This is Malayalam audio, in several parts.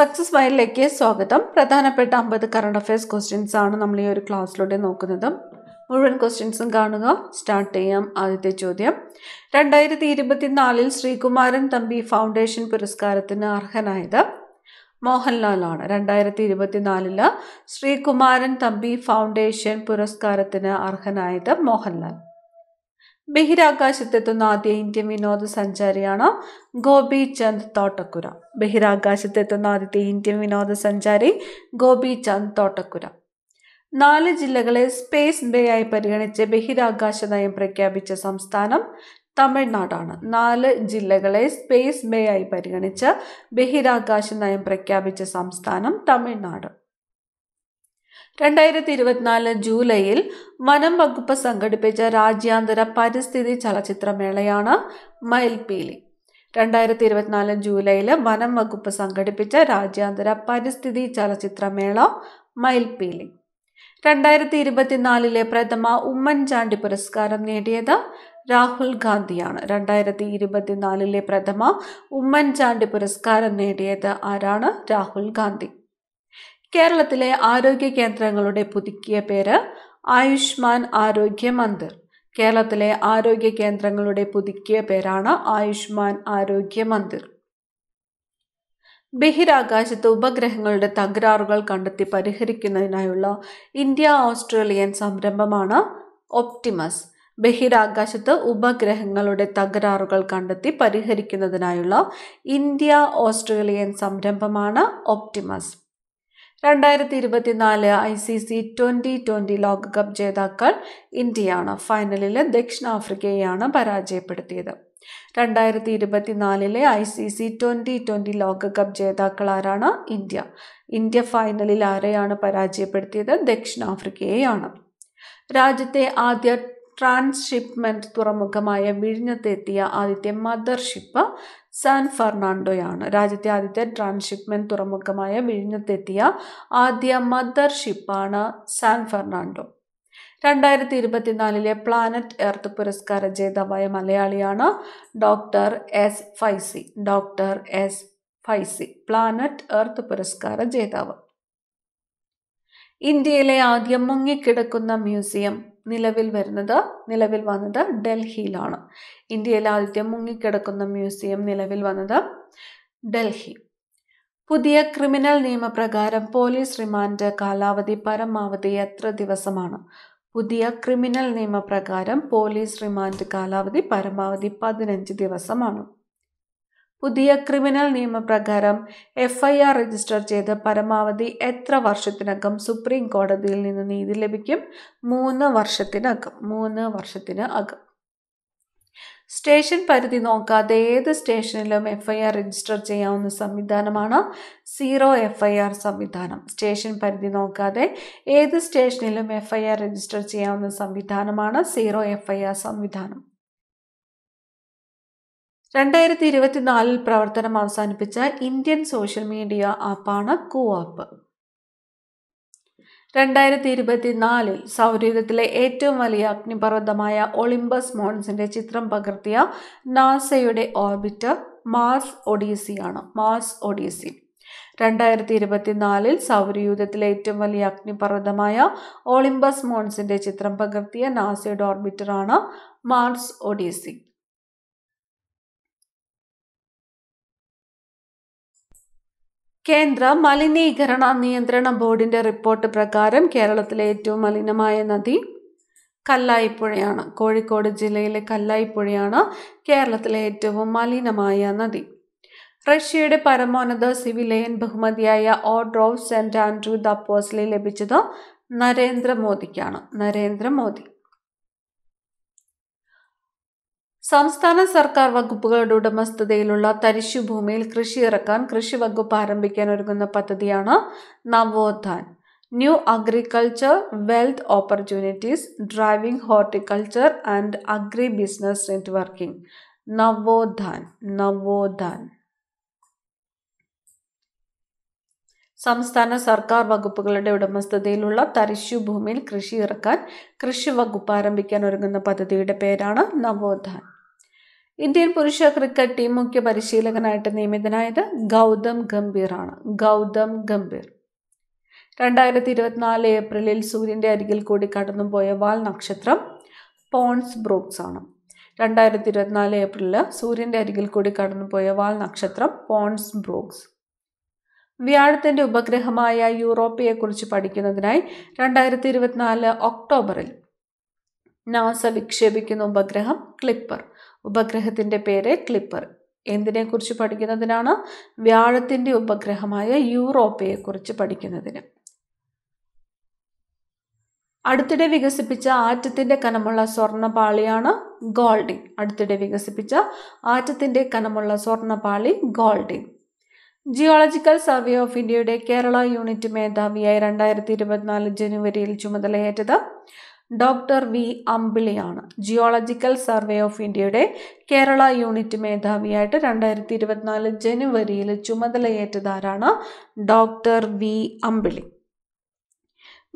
സക്സസ് വയലിലേക്ക് സ്വാഗതം പ്രധാനപ്പെട്ട അമ്പത് കറണ്ട് അഫയേഴ്സ് ക്വസ്റ്റ്യൻസ് ആണ് നമ്മൾ ഈ ഒരു ക്ലാസ്സിലൂടെ നോക്കുന്നത് മുഴുവൻ ക്വസ്റ്റ്യൻസും കാണുക സ്റ്റാർട്ട് ചെയ്യാം ആദ്യത്തെ ചോദ്യം രണ്ടായിരത്തി ഇരുപത്തിനാലിൽ ശ്രീകുമാരൻ തമ്പി ഫൗണ്ടേഷൻ പുരസ്കാരത്തിന് അർഹനായത് മോഹൻലാലാണ് രണ്ടായിരത്തി ഇരുപത്തിനാലില് ശ്രീകുമാരൻ തമ്പി ഫൗണ്ടേഷൻ പുരസ്കാരത്തിന് അർഹനായത് മോഹൻലാൽ ബഹിരാകാശത്തെത്തുന്ന ആദ്യ ഇന്ത്യൻ വിനോദസഞ്ചാരിയാണ് ഗോപി ചന്ദ് തോട്ടക്കുര ബഹിരാകാശത്തെത്തുന്ന ആദ്യത്തെ ഇന്ത്യൻ വിനോദസഞ്ചാരി ഗോപി ചന്ദ് തോട്ടക്കുര നാല് ജില്ലകളെ സ്പേസ് ബേ ആയി പരിഗണിച്ച് ബഹിരാകാശ നയം പ്രഖ്യാപിച്ച സംസ്ഥാനം തമിഴ്നാടാണ് നാല് ജില്ലകളെ സ്പേസ് ബേ ആയി പരിഗണിച്ച് ബഹിരാകാശ നയം പ്രഖ്യാപിച്ച സംസ്ഥാനം തമിഴ്നാട് രണ്ടായിരത്തി ഇരുപത്തിനാല് ജൂലൈയിൽ വനം വകുപ്പ് സംഘടിപ്പിച്ച രാജ്യാന്തര പരിസ്ഥിതി ചലച്ചിത്രമേളയാണ് മയിൽപീലി രണ്ടായിരത്തി ഇരുപത്തിനാല് ജൂലൈയിൽ വനം വകുപ്പ് സംഘടിപ്പിച്ച രാജ്യാന്തര പരിസ്ഥിതി ചലച്ചിത്രമേള മയിൽപീലി രണ്ടായിരത്തി ഇരുപത്തിനാലിലെ പ്രഥമ ഉമ്മൻചാണ്ടി പുരസ്കാരം നേടിയത് രാഹുൽ ഗാന്ധിയാണ് രണ്ടായിരത്തി ഇരുപത്തിനാലിലെ പ്രഥമ ഉമ്മൻചാണ്ടി പുരസ്കാരം നേടിയത് ആരാണ് രാഹുൽ ഗാന്ധി കേരളത്തിലെ ആരോഗ്യ കേന്ദ്രങ്ങളുടെ പുതുക്കിയ പേര് ആയുഷ്മാൻ ആരോഗ്യ മന്ദിർ കേരളത്തിലെ ആരോഗ്യ കേന്ദ്രങ്ങളുടെ പുതുക്കിയ പേരാണ് ആയുഷ്മാൻ ആരോഗ്യ മന്ദിർ ബഹിരാകാശത്ത് ഉപഗ്രഹങ്ങളുടെ തകരാറുകൾ കണ്ടെത്തി പരിഹരിക്കുന്നതിനായുള്ള ഇന്ത്യ ഓസ്ട്രേലിയൻ സംരംഭമാണ് ഒപ്റ്റിമസ് ബഹിരാകാശത്ത് ഉപഗ്രഹങ്ങളുടെ തകരാറുകൾ കണ്ടെത്തി പരിഹരിക്കുന്നതിനായുള്ള ഇന്ത്യ ഓസ്ട്രേലിയൻ സംരംഭമാണ് ഒപ്റ്റിമസ് രണ്ടായിരത്തി ഇരുപത്തിനാല് I C C twenty twenty ലോകകപ്പ് ജേതാക്കൾ ഇന്ത്യയാണ് ഫൈനലിൽ ദക്ഷിണാഫ്രിക്കയെയാണ് പരാജയപ്പെടുത്തിയത് രണ്ടായിരത്തി ഇരുപത്തിനാലിലെ I C C twenty twenty ലോകകപ്പ് ജേതാക്കൾ ആരാണ് ഇന്ത്യ ഇന്ത്യ ഫൈനലിൽ ആരെയാണ് പരാജയപ്പെടുത്തിയത് ദക്ഷിണാഫ്രിക്കയെയാണ് രാജ്യത്തെ ആദ്യ ട്രാൻസ്ഷിപ്മെൻറ്റ് തുറമുഖമായ വിഴിഞ്ഞത്തെത്തിയ ആദ്യത്തെ മദർഷിപ്പ് സാൻ ഫെർണാണ്ടോയാണ് രാജ്യത്തെ ആദ്യത്തെ ട്രാൻസ്ഷിപ്മെൻറ്റ് തുറമുഖമായ വിഴിഞ്ഞത്തെത്തിയ ആദ്യ മദർഷിപ്പാണ് സാൻ ഫെർണാണ്ടോ രണ്ടായിരത്തി ഇരുപത്തിനാലിലെ പ്ലാനറ്റ് എർത്ത് പുരസ്കാര ജേതാവായ മലയാളിയാണ് doctor S Faizi doctor S Faizi planet earth പുരസ്കാര ജേതാവ് ഇന്ത്യയിലെ ആദ്യം മുങ്ങിക്കിടക്കുന്ന മ്യൂസിയം നിലവിൽ വരുന്നത് നിലവിൽ വന്നത് ഡൽഹിയിലാണ് ഇന്ത്യയിൽ ആദ്യത്തെ മുങ്ങിക്കിടക്കുന്ന മ്യൂസിയം നിലവിൽ വന്നത് ഡൽഹി പുതിയ ക്രിമിനൽ നിയമപ്രകാരം പോലീസ് റിമാൻഡ് കാലാവധി പരമാവധി എത്ര ദിവസമാണ് പുതിയ ക്രിമിനൽ നിയമപ്രകാരം പോലീസ് റിമാൻഡ് കാലാവധി പരമാവധി പതിനഞ്ച് ദിവസമാണ് പുതിയ ക്രിമിനൽ നിയമപ്രകാരം എഫ് ഐ ആർ രജിസ്റ്റർ ചെയ്ത് പരമാവധി എത്ര വർഷത്തിനകം സുപ്രീം കോടതിയിൽ നിന്ന് നീതി ലഭിക്കും മൂന്ന് വർഷത്തിനകം മൂന്ന് വർഷത്തിന് അകം സ്റ്റേഷൻ പരിധി നോക്കാതെ ഏത് സ്റ്റേഷനിലും എഫ് ഐ ആർ രജിസ്റ്റർ ചെയ്യാവുന്ന സംവിധാനമാണ് സീറോ എഫ് ഐ ആർ സംവിധാനം സ്റ്റേഷൻ പരിധി നോക്കാതെ ഏത് സ്റ്റേഷനിലും എഫ് ഐ ആർ രജിസ്റ്റർ ചെയ്യാവുന്ന സംവിധാനമാണ് സീറോ എഫ് ഐ ആർ സംവിധാനം രണ്ടായിരത്തി ഇരുപത്തിനാലിൽ പ്രവർത്തനം അവസാനിപ്പിച്ച ഇന്ത്യൻ സോഷ്യൽ മീഡിയ ആപ്പാണ് കൂ ആപ്പ് രണ്ടായിരത്തി ഇരുപത്തിനാലിൽ സൗരയുഗത്തിലെ ഏറ്റവും വലിയ അഗ്നിപർവ്വതമായ ഒളിമ്പസ് മോൺസിന്റെ ചിത്രം പകർത്തിയ നാസയുടെ ഓർബിറ്റർ മാർസ് ഒഡീസിയാണ് മാർസ് ഒഡീസി രണ്ടായിരത്തി ഇരുപത്തിനാലിൽ സൗരയൂഥത്തിലെ ഏറ്റവും വലിയ അഗ്നിപർവ്വതമായ ഒളിമ്പസ് മോൺസിന്റെ ചിത്രം പകർത്തിയ നാസയുടെ ഓർബിറ്ററാണ് മാർസ് ഒഡീസി കേന്ദ്ര മലിനീകരണ നിയന്ത്രണ ബോർഡിൻ്റെ റിപ്പോർട്ട് പ്രകാരം കേരളത്തിലെ ഏറ്റവും മലിനമായ നദി കല്ലായിപ്പുഴയാണ് കോഴിക്കോട് ജില്ലയിലെ കല്ലായിപ്പുഴയാണ് കേരളത്തിലെ ഏറ്റവും മലിനമായ നദി റഷ്യയുടെ പരമോന്നത സിവിലിയൻ ബഹുമതിയായ ഓർഡർ ഓഫ് സെന്റ് ആൻഡ്രൂ ദപ്പോസിലെ ലഭിച്ചത് നരേന്ദ്രമോദിക്കാണ് നരേന്ദ്രമോദി സംസ്ഥാന സർക്കാർ വകുപ്പുകളുടെ ഉടമസ്ഥതയിലുള്ള തരിശുഭൂമിയിൽ കൃഷി ഇറക്കാൻ കൃഷി വകുപ്പ് ആരംഭിക്കാൻ ഒരുങ്ങുന്ന പദ്ധതിയാണ് Navothan new agriculture wealth opportunities driving horticulture and agri business networking Navothan Navothan സംസ്ഥാന സർക്കാർ വകുപ്പുകളുടെ ഉടമസ്ഥതയിലുള്ള ഭൂമിയിൽ കൃഷി ഇറക്കാൻ കൃഷി വകുപ്പ് ആരംഭിക്കാൻ ഒരുങ്ങുന്ന പദ്ധതിയുടെ പേരാണ് നവോത്ഥാൻ ഇന്ത്യൻ പുരുഷ ക്രിക്കറ്റ് ടീം മുഖ്യ പരിശീലകനായിട്ട് നിയമിതനായത് ഗൗതം ഗംഭീറാണ് ഗൗതം ഗംഭീർ രണ്ടായിരത്തി ഇരുപത്തിനാല് ഏപ്രിലിൽ സൂര്യൻ്റെ അരികിൽ കൂടി കടന്നുപോയ വാൽ നക്ഷത്രം പോൺസ് ബ്രോക്സ് ആണ് രണ്ടായിരത്തി ഇരുപത്തിനാല് ഏപ്രിലിൽ സൂര്യൻ്റെ അരികിൽ കൂടി കടന്നുപോയ വാൽ നക്ഷത്രം പോൺസ് ബ്രോക്സ് വ്യാഴത്തിൻ്റെ ഉപഗ്രഹമായ യൂറോപ്പിയെക്കുറിച്ച് പഠിക്കുന്നതിനായി രണ്ടായിരത്തി ഇരുപത്തിനാല് ഒക്ടോബറിൽ നാസ വിക്ഷേപിക്കുന്ന ഉപഗ്രഹം ക്ലിപ്പർ ഉപഗ്രഹത്തിൻ്റെ പേര് ക്ലിപ്പർ എന്തിനെക്കുറിച്ച് പഠിക്കുന്നതിനാണ് വ്യാഴത്തിൻ്റെ ഉപഗ്രഹമായ യൂറോപ്പയെക്കുറിച്ച് പഠിക്കുന്നതിന് അടുത്തിടെ വികസിപ്പിച്ച ആറ്റത്തിൻ്റെ കനമുള്ള സ്വർണ്ണപാളിയാണ് ഗോൾഡി അടുത്തിടെ വികസിപ്പിച്ച ആറ്റത്തിൻ്റെ കനമുള്ള സ്വർണ്ണപാളി ഗോൾഡി ജിയോളജിക്കൽ സർവേ ഓഫ് ഇന്ത്യയുടെ കേരള യൂണിറ്റ് മേധാവിയായി രണ്ടായിരത്തി ഇരുപത്തിനാല് ജനുവരിയിൽ ചുമതലയേറ്റത് ഡോക്ടർ വി അമ്പിളിയാണ് ജിയോളജിക്കൽ സർവേ ഓഫ് ഇന്ത്യയുടെ കേരള യൂണിറ്റ് മേധാവിയായിട്ട് രണ്ടായിരത്തി ഇരുപത്തിനാല് ജനുവരിയിൽ ചുമതലയേറ്റതാരാണ് ഡോക്ടർ വി അമ്പിളി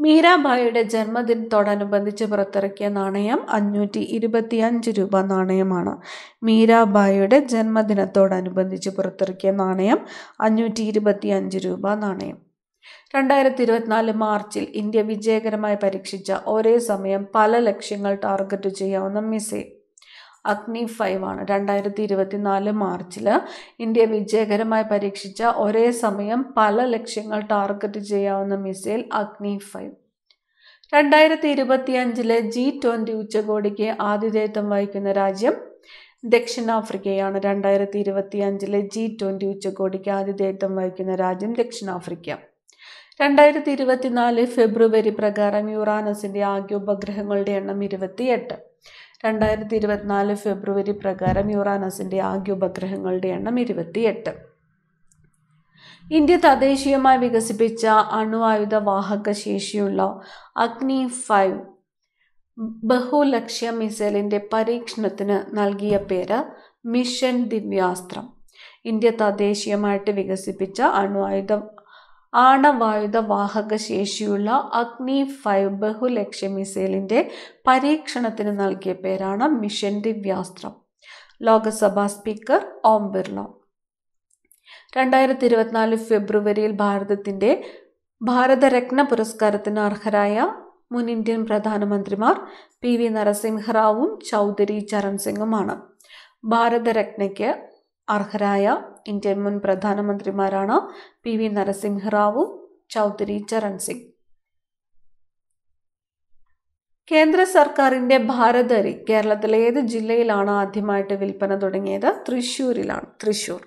മീരാബായിയുടെ ജന്മദിനത്തോടനുബന്ധിച്ച് പുറത്തിറക്കിയ നാണയം അഞ്ഞൂറ്റി ഇരുപത്തി അഞ്ച് രൂപ നാണയമാണ് മീരാബായിയുടെ ജന്മദിനത്തോടനുബന്ധിച്ച് പുറത്തിറക്കിയ നാണയം അഞ്ഞൂറ്റി ഇരുപത്തി അഞ്ച് രൂപ നാണയം രണ്ടായിരത്തി ഇരുപത്തിനാല് മാർച്ചിൽ ഇന്ത്യ വിജയകരമായി പരീക്ഷിച്ച ഒരേ സമയം പല ലക്ഷ്യങ്ങൾ ടാർഗറ്റ് ചെയ്യാവുന്ന മിസൈൽ അഗ്നി ഫൈവ് ആണ് രണ്ടായിരത്തി ഇരുപത്തിനാല് മാർച്ചിൽ ഇന്ത്യ വിജയകരമായി പരീക്ഷിച്ച ഒരേ സമയം പല ലക്ഷ്യങ്ങൾ ടാർഗറ്റ് ചെയ്യാവുന്ന മിസൈൽ അഗ്നി ഫൈവ് രണ്ടായിരത്തി അഞ്ചിലെ ജി ട്വൻ്റി ഉച്ചകോടിക്ക് ആതിഥേയത്വം വഹിക്കുന്ന രാജ്യം ദക്ഷിണാഫ്രിക്കയാണ് രണ്ടായിരത്തി അഞ്ചിലെ ജി ട്വൻ്റി ഉച്ചകോടിക്ക് ആതിഥേയത്വം വഹിക്കുന്ന രാജ്യം ദക്ഷിണാഫ്രിക്ക രണ്ടായിരത്തി ഇരുപത്തിനാല് ഫെബ്രുവരി പ്രകാരം യുറാനസിൻ്റെ ആകെ ഉപഗ്രഹങ്ങളുടെ എണ്ണം ഇരുപത്തിയെട്ട് രണ്ടായിരത്തി ഇരുപത്തിനാല് ഫെബ്രുവരി പ്രകാരം യുറാനസിൻ്റെ ആകെ ഉപഗ്രഹങ്ങളുടെ എണ്ണം ഇരുപത്തിയെട്ട് ഇന്ത്യ തദ്ദേശീയമായി വികസിപ്പിച്ച അണുവായുധ വാഹക ശേഷിയുള്ള അഗ്നി ഫൈവ് ബഹുലക്ഷ്യ മിസൈലിൻ്റെ പരീക്ഷണത്തിന് നൽകിയ പേര് മിഷൻ ദിവ്യാസ്ത്രം ഇന്ത്യ തദ്ദേശീയമായിട്ട് വികസിപ്പിച്ച അണുവായുധ ആണവായുധ വാഹക ശേഷിയുള്ള അഗ്നി ഫൈവ് ബഹുലക്ഷ്യ മിസൈലിൻ്റെ പരീക്ഷണത്തിന് നൽകിയ പേരാണ് മിഷൻ ദിവ്യാസ്ത്രം ലോകസഭാ സ്പീക്കർ ഓം ബിർള രണ്ടായിരത്തി ഇരുപത്തിനാല് ഫെബ്രുവരിയിൽ ഭാരതത്തിൻ്റെ ഭാരതരത്ന പുരസ്കാരത്തിന് അർഹരായ മുൻ ഇന്ത്യൻ പ്രധാനമന്ത്രിമാർ പി വി നരസിംഹറാവും ചൗധരി ചരൺ സിംഗുമാണ് ഭാരതരത്നയ്ക്ക് അർഹരായ ഇന്ത്യൻ മുൻ പ്രധാനമന്ത്രിമാരാണ് പി വി നരസിംഹറാവു ചൗധരി ചരൺ സിംഗ് കേന്ദ്ര സർക്കാരിന്റെ ഭാരതരി കേരളത്തിലെ ഏത് ജില്ലയിലാണ് ആദ്യമായിട്ട് വിൽപ്പന തുടങ്ങിയത് തൃശൂരിലാണ് തൃശൂർ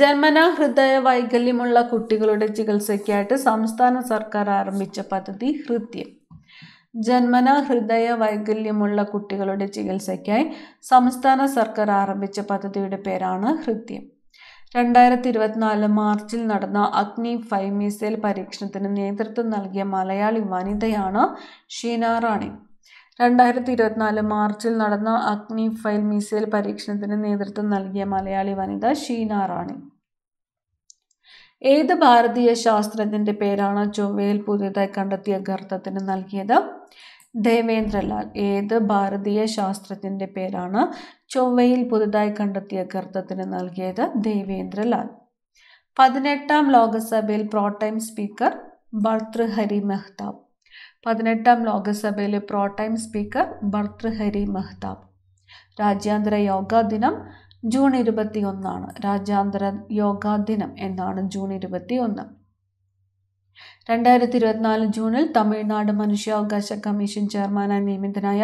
ജന്മന ഹൃദയ വൈകല്യമുള്ള കുട്ടികളുടെ ചികിത്സയ്ക്കായിട്ട് സംസ്ഥാന സർക്കാർ ആരംഭിച്ച പദ്ധതി ഹൃദ്യം ജന്മനാ ഹൃദയ വൈകല്യമുള്ള കുട്ടികളുടെ ചികിത്സയ്ക്കായി സംസ്ഥാന സർക്കാർ ആരംഭിച്ച പദ്ധതിയുടെ പേരാണ് ഹൃദ്യം രണ്ടായിരത്തി ഇരുപത്തിനാല് മാർച്ചിൽ നടന്ന അഗ്നി ഫൈവ് മിസൈൽ പരീക്ഷണത്തിന് നേതൃത്വം നൽകിയ മലയാളി വനിതയാണ് ഷീന റാണി രണ്ടായിരത്തി ഇരുപത്തിനാല് മാർച്ചിൽ നടന്ന അഗ്നി ഫൈൽ മിസൈൽ പരീക്ഷണത്തിന് നേതൃത്വം നൽകിയ മലയാളി വനിത ഷീന റാണി ഏത് ഭാരതീയ ശാസ്ത്രജ്ഞന്റെ പേരാണ് ചൊവ്വയിൽ പുതിയതായി കണ്ടെത്തിയ ഗർത്തത്തിന് നൽകിയത് ദേവേന്ദ്രലാൽ ഏത് ഭാരതീയ ശാസ്ത്രത്തിൻ്റെ പേരാണ് ചൊവ്വയിൽ പുതുതായി കണ്ടെത്തിയ ഗർത്തത്തിന് നൽകിയത് ദേവേന്ദ്രലാൽ പതിനെട്ടാം ലോകസഭയിൽ പ്രോടൈം സ്പീക്കർ ഭർത്തൃഹരി മെഹ്താബ് പതിനെട്ടാം ലോകസഭയിലെ പ്രോടൈം സ്പീക്കർ ഭർത്തൃഹരി മെഹ്താബ് രാജ്യാന്തര യോഗാ ദിനം ജൂൺ ഇരുപത്തി ഒന്നാണ് രാജ്യാന്തര യോഗാ ദിനം എന്നാണ് ജൂൺ ഇരുപത്തി ഒന്ന് രണ്ടായിരത്തി ഇരുപത്തിനാല് ജൂണിൽ തമിഴ്നാട് മനുഷ്യാവകാശ കമ്മീഷൻ ചെയർമാനായി നിയമിതനായ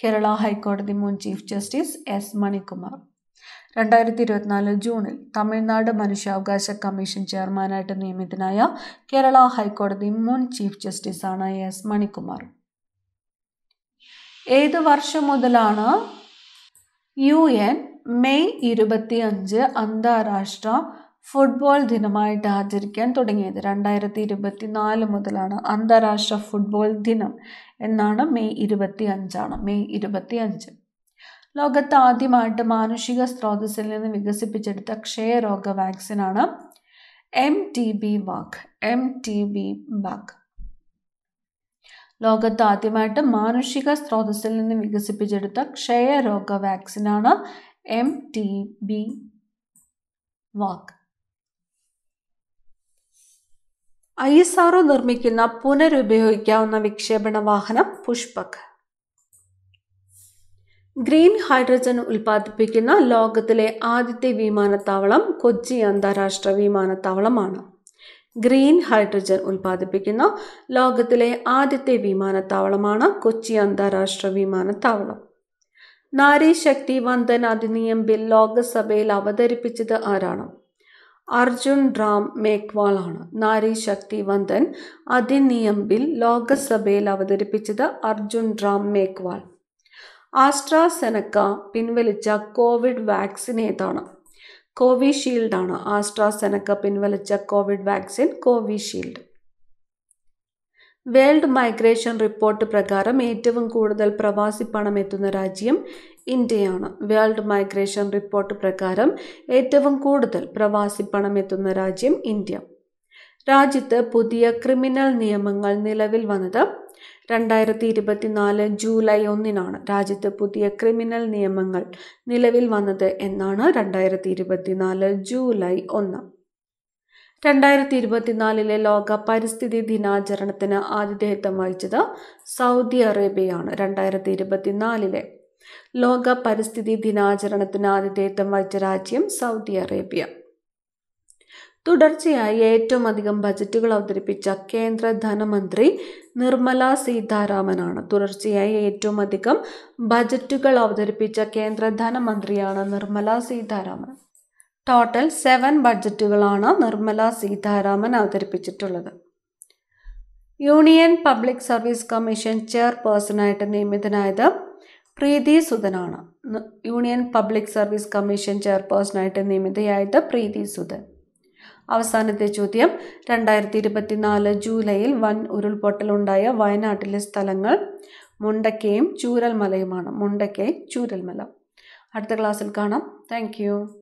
കേരള ഹൈക്കോടതി മുൻ ചീഫ് ജസ്റ്റിസ് എസ് മണികുമാർ രണ്ടായിരത്തി ഇരുപത്തിനാല് ജൂണിൽ തമിഴ്നാട് മനുഷ്യാവകാശ കമ്മീഷൻ ചെയർമാനായിട്ട് നിയമിതനായ കേരള ഹൈക്കോടതി മുൻ ചീഫ് ജസ്റ്റിസാണ് എസ് മണികുമാർ ഏത് വർഷം മുതലാണ് യു എൻ മെയ് ഇരുപത്തിയഞ്ച് അന്താരാഷ്ട്ര ഫുട്ബോൾ ദിനമായിട്ട് ആചരിക്കാൻ തുടങ്ങിയത് രണ്ടായിരത്തി ഇരുപത്തി നാല് മുതലാണ് അന്താരാഷ്ട്ര ഫുട്ബോൾ ദിനം എന്നാണ് മെയ് ഇരുപത്തി അഞ്ചാണ് മെയ് ഇരുപത്തി അഞ്ച് ലോകത്ത് ആദ്യമായിട്ട് മാനുഷിക സ്രോതസ്സിൽ നിന്ന് വികസിപ്പിച്ചെടുത്ത ക്ഷയരോഗ വാക്സിനാണ് M T B vac M T B vac ലോകത്ത് ആദ്യമായിട്ട് മാനുഷിക സ്രോതസ്സിൽ നിന്ന് വികസിപ്പിച്ചെടുത്ത ക്ഷയരോഗ വാക്സിനാണ് M T B vac I S O നിർമ്മിക്കുന്ന പുനരുപയോഗിക്കാവുന്ന വിക്ഷേപണ വാഹനം പുഷ്പക് ഗ്രീൻ ഹൈഡ്രജൻ ഉൽപ്പാദിപ്പിക്കുന്ന ലോകത്തിലെ ആദ്യത്തെ വിമാനത്താവളം കൊച്ചി അന്താരാഷ്ട്ര വിമാനത്താവളമാണ് ഗ്രീൻ ഹൈഡ്രജൻ ഉൽപ്പാദിപ്പിക്കുന്ന ലോകത്തിലെ ആദ്യത്തെ വിമാനത്താവളമാണ് കൊച്ചി അന്താരാഷ്ട്ര വിമാനത്താവളം നാരീശക്തി വന്ദന അധിനിയം ബിൽ ലോകസഭയിൽ അവതരിപ്പിച്ചത് ആരാണ് അർജുൻ റാം ആണ് നാരി ശക്തി വന്ദൻ അതിനിയമ്പിൽ ലോകസഭയിൽ അവതരിപ്പിച്ചത് അർജുൻ റാം മേഘ്വാൾ ആസ്ട്രാസെനക്ക പിൻവലിച്ച കോവിഡ് വാക്സിൻ ഏതാണ് കോവിഷീൽഡാണ് ആസ്ട്രാസെനക്ക പിൻവലിച്ച Covid vaccine Covishield world migration report പ്രകാരം ഏറ്റവും കൂടുതൽ പ്രവാസി പണം എത്തുന്ന രാജ്യം ഇന്ത്യയാണ് വേൾഡ് മൈഗ്രേഷൻ റിപ്പോർട്ട് പ്രകാരം ഏറ്റവും കൂടുതൽ പ്രവാസി പണം എത്തുന്ന രാജ്യം ഇന്ത്യ രാജ്യത്ത് പുതിയ ക്രിമിനൽ നിയമങ്ങൾ നിലവിൽ വന്നത് രണ്ടായിരത്തി ഇരുപത്തിനാല് ജൂലൈ ഒന്നിനാണ് രാജ്യത്ത് പുതിയ ക്രിമിനൽ നിയമങ്ങൾ നിലവിൽ വന്നത് എന്നാണ് രണ്ടായിരത്തി ഇരുപത്തിനാല് ജൂലൈ ഒന്ന് രണ്ടായിരത്തി ഇരുപത്തിനാലിലെ ലോക പരിസ്ഥിതി ദിനാചരണത്തിന് ആതിഥേയത്വം വഹിച്ചത് സൗദി അറേബ്യയാണ് രണ്ടായിരത്തി ഇരുപത്തിനാലിലെ ലോക പരിസ്ഥിതി ദിനാചരണത്തിന് ആതിഥേയത്വം വഹിച്ച രാജ്യം സൗദി അറേബ്യ തുടർച്ചയായി ഏറ്റവും അധികം ബജറ്റുകൾ അവതരിപ്പിച്ച കേന്ദ്ര ധനമന്ത്രി നിർമ്മല സീതാരാമനാണ് തുടർച്ചയായി ഏറ്റവും അധികം ബജറ്റുകൾ അവതരിപ്പിച്ച കേന്ദ്ര ധനമന്ത്രിയാണ് നിർമ്മല സീതാരാമൻ ടോട്ടൽ സെവൻ ബഡ്ജറ്റുകളാണ് നിർമ്മല സീതാരാമൻ അവതരിപ്പിച്ചിട്ടുള്ളത് യൂണിയൻ പബ്ലിക് സർവീസ് കമ്മീഷൻ ചെയർപേഴ്സണായിട്ട് നിയമിതനായത് പ്രീതി സുധനാണ് യൂണിയൻ പബ്ലിക് സർവീസ് കമ്മീഷൻ ചെയർപേഴ്സണായിട്ട് നിയമിതയായത് പ്രീതി സുധൻ അവസാനത്തെ ചോദ്യം രണ്ടായിരത്തി ഇരുപത്തിനാല് ജൂലൈയിൽ വൻ ഉരുൾപൊട്ടലുണ്ടായ വയനാട്ടിലെ സ്ഥലങ്ങൾ മുണ്ടക്കയും ചൂരൽമലയുമാണ് മുണ്ടക്കൈ ചൂരൽമല അടുത്ത ക്ലാസ്സിൽ കാണാം താങ്ക്